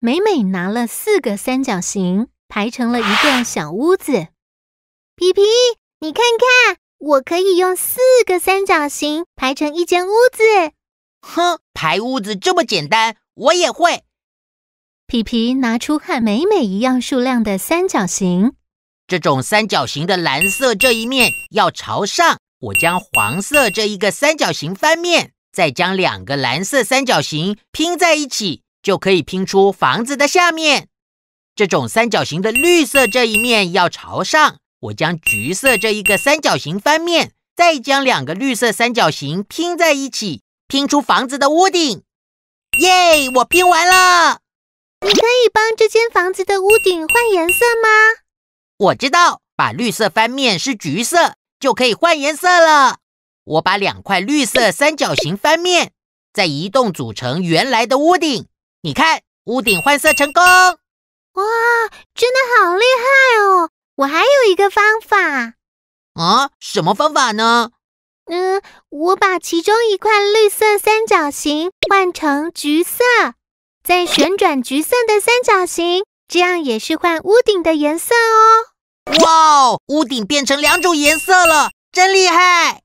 美美拿了四个三角形，排成了一个小屋子。皮皮，你看看，我可以用四个三角形排成一间屋子。哼，排屋子这么简单，我也会。皮皮拿出和美美一样数量的三角形。这种三角形的蓝色这一面要朝上。我将黄色这一个三角形翻面，再将两个蓝色三角形拼在一起。就可以拼出房子的下面。这种三角形的绿色这一面要朝上。我将橘色这一个三角形翻面，再将两个绿色三角形拼在一起，拼出房子的屋顶。耶！我拼完了。你可以帮这间房子的屋顶换颜色吗？我知道，把绿色翻面是橘色，就可以换颜色了。我把两块绿色三角形翻面，再移动组成原来的屋顶。你看，屋顶换色成功！哇，真的好厉害哦！我还有一个方法，啊，什么方法呢？嗯，我把其中一块绿色三角形换成橘色，再旋转橘色的三角形，这样也是换屋顶的颜色哦。哇哦，屋顶变成两种颜色了，真厉害！